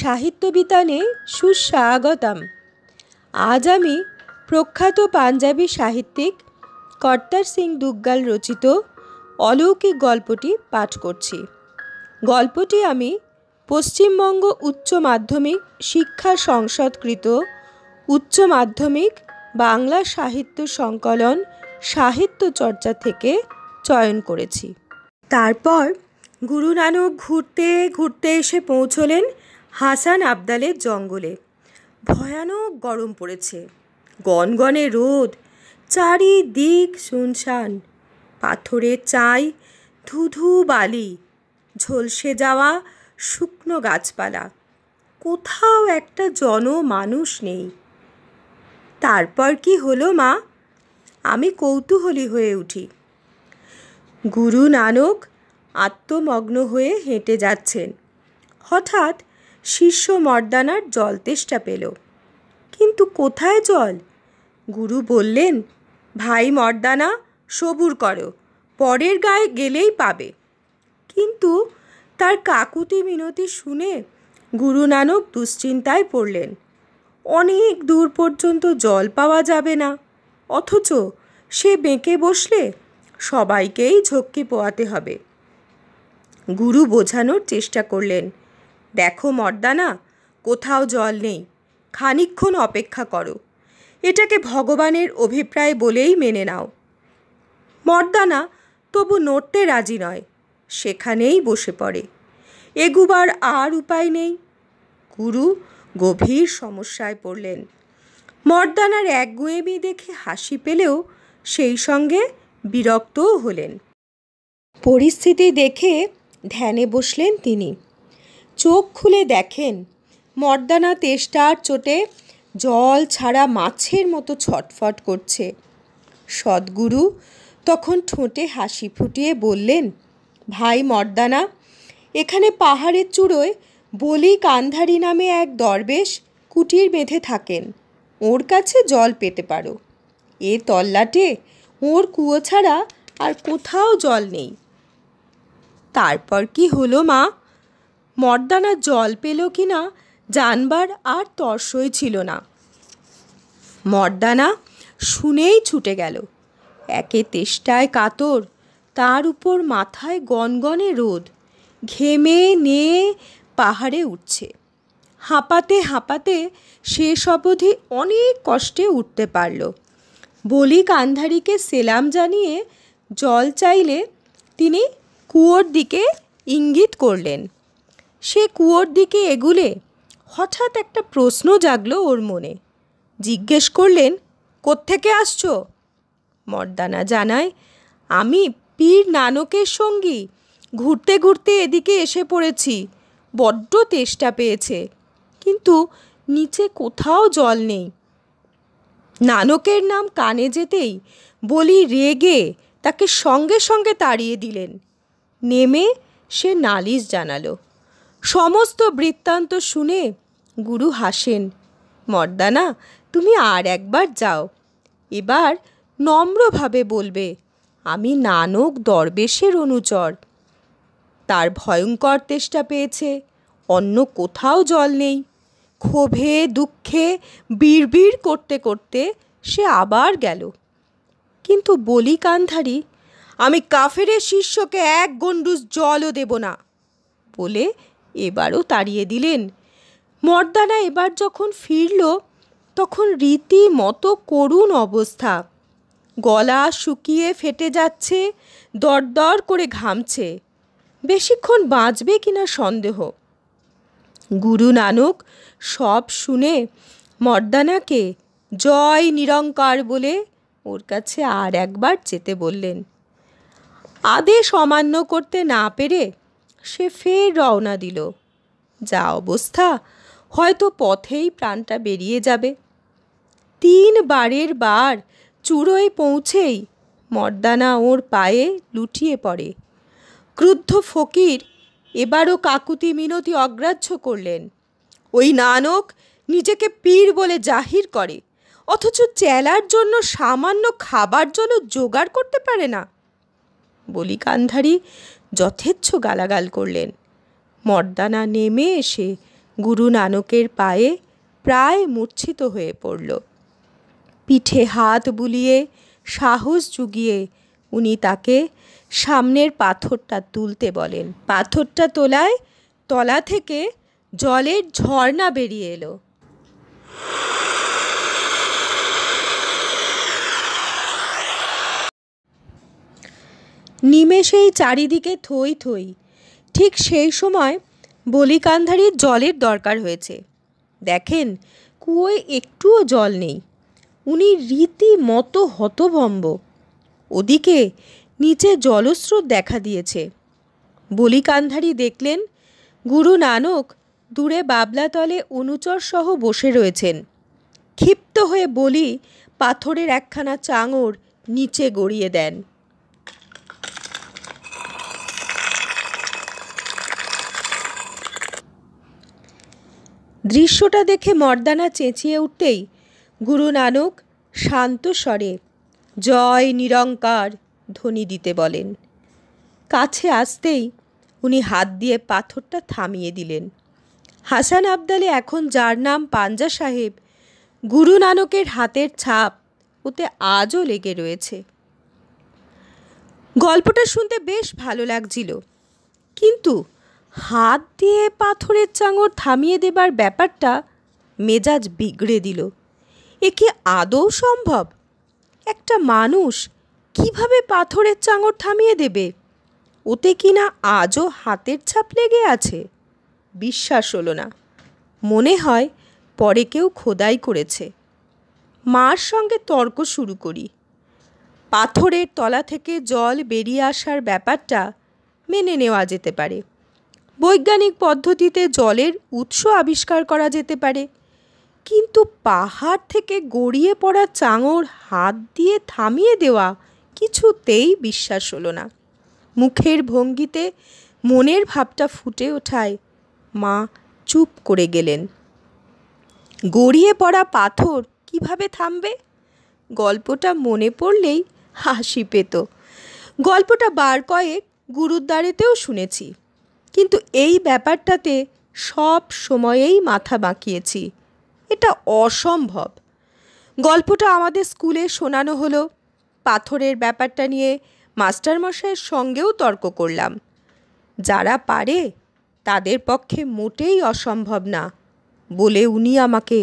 সাহিত্যবিতানে সুস্বাগতম আজ আমি প্রখ্যাত পাঞ্জাবি সাহিত্যিক কর্তার সিং দুগ্গাল রচিত অলৌকিক গল্পটি পাঠ করছি গল্পটি আমি পশ্চিমবঙ্গ উচ্চ মাধ্যমিক শিক্ষা সংসদকৃত উচ্চ মাধ্যমিক বাংলা সাহিত্য সংকলন সাহিত্য চর্চা থেকে চয়ন করেছি তারপর গুরু নানক ঘুরতে ঘুরতে এসে পৌঁছলেন হাসান আবদালের জঙ্গলে ভয়ানক গরম পড়েছে গনগনে রোদ চারিদিক শুনশান পাথরে চাই ধুধু বালি ঝলসে যাওয়া শুকনো গাছপালা কোথাও একটা জন মানুষ নেই তারপর কি হলো মা আমি কৌতূহলী হয়ে উঠি গুরু নানক আত্মমগ্ন হয়ে হেঁটে যাচ্ছেন হঠাৎ শিষ্য মর্দানার জল তেষ্টা পেল কিন্তু কোথায় জল গুরু বললেন ভাই মর্দানা সবুর করো পরের গায়ে গেলেই পাবে কিন্তু তার কাকুতি মিনতি শুনে গুরু নানক দুশ্চিন্তায় পড়লেন অনেক দূর পর্যন্ত জল পাওয়া যাবে না অথচ সে বেঁকে বসলে সবাইকেই ঝক্কি পোয়াতে হবে গুরু বোঝানোর চেষ্টা করলেন দেখো মর্দানা কোথাও জল নেই খানিক্ষণ অপেক্ষা করো এটাকে ভগবানের অভিপ্রায় বলেই মেনে নাও মর্দানা তবু নড়তে রাজি নয় সেখানেই বসে পড়ে এগুবার আর উপায় নেই গুরু গভীর সমস্যায় পড়লেন মর্দানার এক গুয়েমি দেখে হাসি পেলেও সেই সঙ্গে বিরক্তও হলেন পরিস্থিতি দেখে ধ্যানে বসলেন তিনি চোখ খুলে দেখেন মর্দানা তেষ্টার চোটে জল ছাড়া মাছের মতো ছটফট করছে সদ্গুরু তখন ঠোঁটে হাসি ফুটিয়ে বললেন ভাই মর্দানা এখানে পাহাড়ের চূড়োয় বলি কান্ধারি নামে এক দরবেশ কুটির বেঁধে থাকেন ওর কাছে জল পেতে পারো এ তল্লাটে ওর কুয়ো ছাড়া আর কোথাও জল নেই তারপর কি হলো মা মর্দানা জল পেল কি না জানবার আর তর্সই ছিল না মর্দানা শুনেই ছুটে গেল একে তেষ্টায় কাতর তার উপর মাথায় গনগনে রোদ ঘেমে নে পাহাড়ে উঠছে হাঁপাতে হাঁপাতে শেষ অবধি অনেক কষ্টে উঠতে পারল বলি কান্ধারিকে সেলাম জানিয়ে জল চাইলে তিনি কুয়োর দিকে ইঙ্গিত করলেন সে কুয়োর দিকে এগুলে হঠাৎ একটা প্রশ্ন জাগলো ওর মনে জিজ্ঞেস করলেন কোত্থেকে আসছো মর্দানা জানায় আমি পীর নানকের সঙ্গী ঘুরতে ঘুরতে এদিকে এসে পড়েছি বড্ড তেষ্টা পেয়েছে কিন্তু নিচে কোথাও জল নেই নানকের নাম কানে যেতেই বলি রেগে তাকে সঙ্গে সঙ্গে তাড়িয়ে দিলেন নেমে সে নালিশ জানালো সমস্ত বৃত্তান্ত শুনে গুরু হাসেন মর্দানা তুমি আর একবার যাও এবার নম্রভাবে বলবে আমি নানক দরবেশের অনুচর তার ভয়ঙ্কর তেষ্টা পেয়েছে অন্য কোথাও জল নেই ক্ষোভে দুঃখে বিড়বিড় করতে করতে সে আবার গেল কিন্তু বলি কান্ধারি আমি কাফেরের শিষ্যকে এক গণ্ডুস জলও দেব না বলে এবারও তাড়িয়ে দিলেন মর্দানা এবার যখন ফিরল তখন রীতিমতো করুণ অবস্থা গলা শুকিয়ে ফেটে যাচ্ছে দরদর করে ঘামছে বেশিক্ষণ বাঁচবে কিনা সন্দেহ গুরু নানক সব শুনে মর্দানাকে জয় নিরঙ্কার বলে ওর কাছে আর একবার যেতে বললেন আদেশ অমান্য করতে না পেরে সে ফের রওনা দিল যা অবস্থা হয়তো পথেই প্রাণটা বেরিয়ে যাবে তিন বারের বার চুড়োয় পৌঁছেই মর্দানা ওর পায়ে লুটিয়ে পড়ে ক্রুদ্ধ ফকির এবারও কাকুতি মিনতি অগ্রাহ্য করলেন ওই নানক নিজেকে পীর বলে জাহির করে অথচ চেলার জন্য সামান্য খাবার জন্য জোগাড় করতে পারে না বলি গান্ধারী যথেচ্ছ গালাগাল করলেন মর্দানা নেমে এসে গুরু নানকের পায়ে প্রায় মূর্ছিত হয়ে পড়ল পিঠে হাত বুলিয়ে সাহস জুগিয়ে উনি তাকে সামনের পাথরটা তুলতে বলেন পাথরটা তোলায় তলা থেকে জলের ঝর্ণা বেরিয়ে এলো নিমেষেই চারিদিকে থই থই ঠিক সেই সময় বলিকান্ধারীর জলের দরকার হয়েছে দেখেন কুয়োয় একটুও জল নেই উনি রীতিমতো হতভম্ব ওদিকে নিচে জলস্রোত দেখা দিয়েছে বলিকান্ধারী দেখলেন গুরু নানক দূরে বাবলাতলে অনুচরসহ বসে রয়েছেন ক্ষিপ্ত হয়ে বলি পাথরের একখানা চাঙড় নিচে গড়িয়ে দেন দৃশ্যটা দেখে মর্দানা চেঁচিয়ে উঠতেই গুরু নানক শান্ত স্বরে জয় নিরঙ্কার ধ্বনি দিতে বলেন কাছে আসতেই উনি হাত দিয়ে পাথরটা থামিয়ে দিলেন হাসান আবদালে এখন যার নাম পাঞ্জা সাহেব গুরু নানকের হাতের ছাপ ওতে আজও লেগে রয়েছে গল্পটা শুনতে বেশ ভালো লাগছিল কিন্তু হাত দিয়ে পাথরের চাঙর থামিয়ে দেবার ব্যাপারটা মেজাজ বিগড়ে দিল এ কি আদৌ সম্ভব একটা মানুষ কিভাবে পাথরের চাঙড় থামিয়ে দেবে ওতে কি না আজও হাতের ছাপ লেগে আছে বিশ্বাস হলো না মনে হয় পরে কেউ খোদাই করেছে মার সঙ্গে তর্ক শুরু করি পাথরের তলা থেকে জল বেরিয়ে আসার ব্যাপারটা মেনে নেওয়া যেতে পারে বৈজ্ঞানিক পদ্ধতিতে জলের উৎস আবিষ্কার করা যেতে পারে কিন্তু পাহাড় থেকে গড়িয়ে পড়া চাঙর হাত দিয়ে থামিয়ে দেওয়া কিছুতেই বিশ্বাস হলো না মুখের ভঙ্গিতে মনের ভাবটা ফুটে ওঠায় মা চুপ করে গেলেন গড়িয়ে পড়া পাথর কিভাবে থামবে গল্পটা মনে পড়লেই হাসি পেত গল্পটা বার কয়েক গুরুদ্বারেতেও শুনেছি কিন্তু এই ব্যাপারটাতে সব সময়েই মাথা বাঁকিয়েছি এটা অসম্ভব গল্পটা আমাদের স্কুলে শোনানো হলো পাথরের ব্যাপারটা নিয়ে মাস্টারমশাইয়ের সঙ্গেও তর্ক করলাম যারা পারে তাদের পক্ষে মোটেই অসম্ভব না বলে উনি আমাকে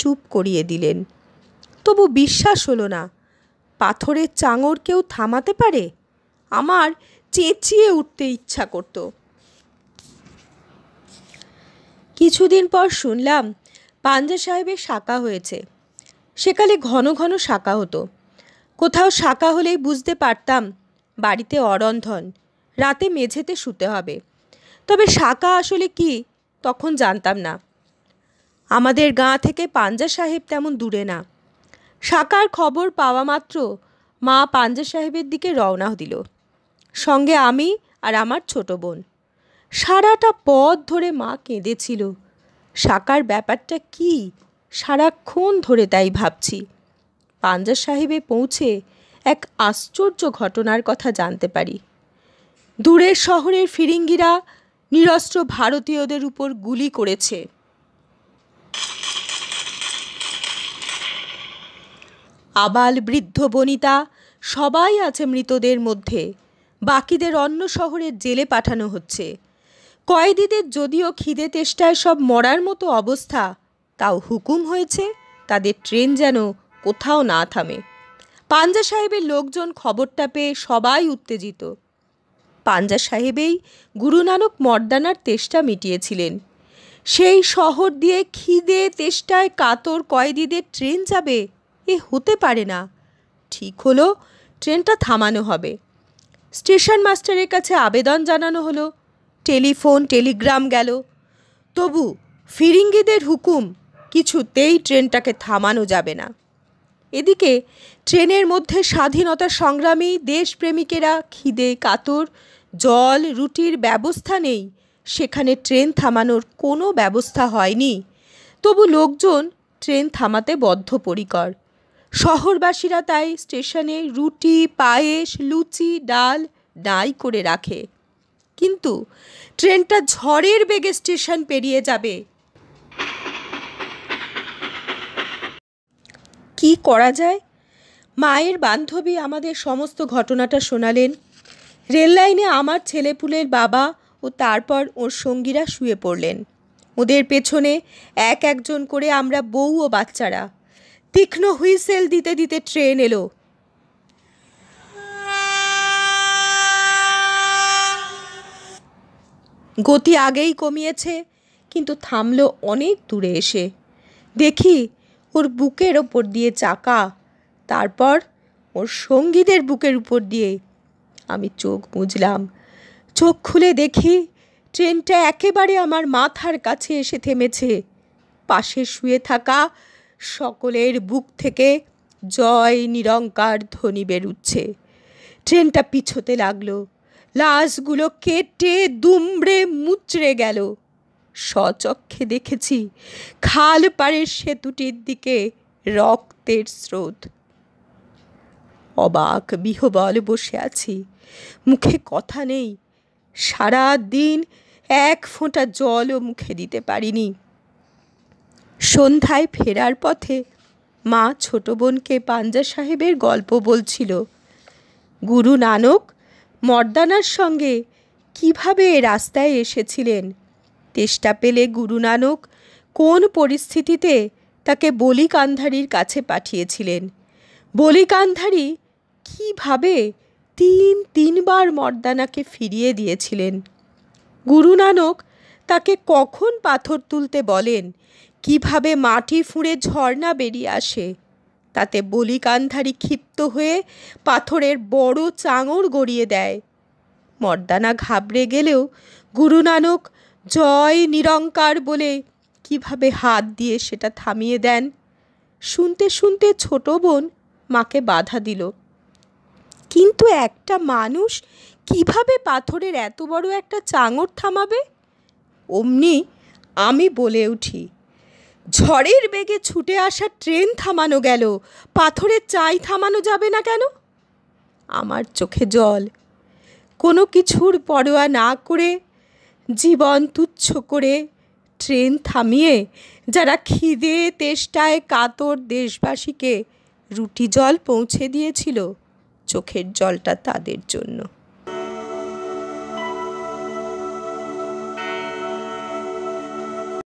চুপ করিয়ে দিলেন তবু বিশ্বাস হলো না পাথরের চাঙর কেউ থামাতে পারে আমার চেঁচিয়ে উঠতে ইচ্ছা করতো কিছুদিন পর শুনলাম পাঞ্জা সাহেবের শাখা হয়েছে সেকালে ঘন ঘন শাখা হতো কোথাও শাখা হলেই বুঝতে পারতাম বাড়িতে অরন্ধন রাতে মেঝেতে শুতে হবে তবে শাখা আসলে কি তখন জানতাম না আমাদের গাঁ থেকে পাঞ্জা সাহেব তেমন দূরে না শাঁখার খবর পাওয়া মাত্র মা পাঞ্জা সাহেবের দিকে রওনা দিল সঙ্গে আমি আর আমার ছোট বোন সারাটা পথ ধরে মা কেঁদেছিল সাকার ব্যাপারটা কি সারাক্ষণ ধরে তাই ভাবছি পাঞ্জা সাহেবে পৌঁছে এক আশ্চর্য ঘটনার কথা জানতে পারি দূরের শহরের ফিরিঙ্গিরা নিরস্ত্র ভারতীয়দের উপর গুলি করেছে আবাল বৃদ্ধ বনিতা সবাই আছে মৃতদের মধ্যে বাকিদের অন্য শহরের জেলে পাঠানো হচ্ছে কয়েদিদের যদিও খিদে তেষ্টায় সব মরার মতো অবস্থা তাও হুকুম হয়েছে তাদের ট্রেন যেন কোথাও না থামে পাঞ্জা সাহেবের লোকজন খবরটা পেয়ে সবাই উত্তেজিত পাঞ্জা সাহেবেই গুরু নানক মর্দানার তেষ্টা মিটিয়েছিলেন সেই শহর দিয়ে খিদে তেষ্টায় কাতর কয়েদিদের ট্রেন যাবে এ হতে পারে না ঠিক হলো ট্রেনটা থামানো হবে স্টেশন মাস্টারের কাছে আবেদন জানানো হলো টেলিফোন টেলিগ্রাম গেল তবু ফিরিঙ্গিদের হুকুম কিছুতেই ট্রেনটাকে থামানো যাবে না এদিকে ট্রেনের মধ্যে স্বাধীনতা সংগ্রামী দেশপ্রেমিকেরা খিদে কাতর জল রুটির ব্যবস্থা নেই সেখানে ট্রেন থামানোর কোনো ব্যবস্থা হয়নি তবু লোকজন ট্রেন থামাতে বদ্ধপরিকর শহরবাসীরা তাই স্টেশনে রুটি পায়েস লুচি ডাল ডাই করে রাখে কিন্তু ট্রেনটা ঝড়ের বেগে স্টেশন পেরিয়ে যাবে কি করা যায় মায়ের বান্ধবী আমাদের সমস্ত ঘটনাটা শোনালেন রেললাইনে আমার ছেলেপুলের বাবা ও তারপর ওর সঙ্গীরা শুয়ে পড়লেন ওদের পেছনে এক একজন করে আমরা বউ ও বাচ্চারা তীক্ষ্ণ হুইসেল দিতে দিতে ট্রেন এলো গতি আগেই কমিয়েছে কিন্তু থামলো অনেক দূরে এসে দেখি ওর বুকের ওপর দিয়ে চাকা তারপর ওর সঙ্গীদের বুকের উপর দিয়ে আমি চোখ বুঝলাম চোখ খুলে দেখি ট্রেনটা একেবারে আমার মাথার কাছে এসে থেমেছে পাশে শুয়ে থাকা সকলের বুক থেকে জয় নিরঙ্কার ধ্বনি বেরুচ্ছে ট্রেনটা পিছোতে লাগলো লাশগুলো কেটে দুমড়ে মুচড়ে গেল সচক্ষে দেখেছি খাল পাড়ের সেতুটির দিকে রক্তের স্রোত অবাক বিহবল বসে আছি মুখে কথা নেই সারা দিন এক ফোঁটা জলও মুখে দিতে পারিনি সন্ধ্যায় ফেরার পথে মা ছোট বোনকে পাঞ্জা সাহেবের গল্প বলছিল গুরু নানক মর্দানার সঙ্গে কিভাবে রাস্তায় এসেছিলেন তেষ্টা পেলে গুরু নানক কোন পরিস্থিতিতে তাকে বলিকান্ধারীর কাছে পাঠিয়েছিলেন বলিকান্ধারী কিভাবে তিন তিনবার মর্দানাকে ফিরিয়ে দিয়েছিলেন গুরু নানক তাকে কখন পাথর তুলতে বলেন কিভাবে মাটি ফুঁড়ে ঝর্ণা বেরিয়ে আসে তাতে বলিকান্ধারী ক্ষিপ্ত হয়ে পাথরের বড় চাঙর গড়িয়ে দেয় মর্দানা ঘাবড়ে গেলেও গুরু নানক জয় নিরঙ্কার বলে কিভাবে হাত দিয়ে সেটা থামিয়ে দেন শুনতে শুনতে ছোট বোন মাকে বাধা দিল কিন্তু একটা মানুষ কিভাবে পাথরের এত বড় একটা চাঙর থামাবে অমনি আমি বলে উঠি ঝড়ের বেগে ছুটে আসা ট্রেন থামানো গেল পাথরের চাই থামানো যাবে না কেন আমার চোখে জল কোনো কিছুর পরোয়া না করে জীবন তুচ্ছ করে ট্রেন থামিয়ে যারা খিদে তেষ্টায় কাতর দেশবাসীকে রুটি জল পৌঁছে দিয়েছিল চোখের জলটা তাদের জন্য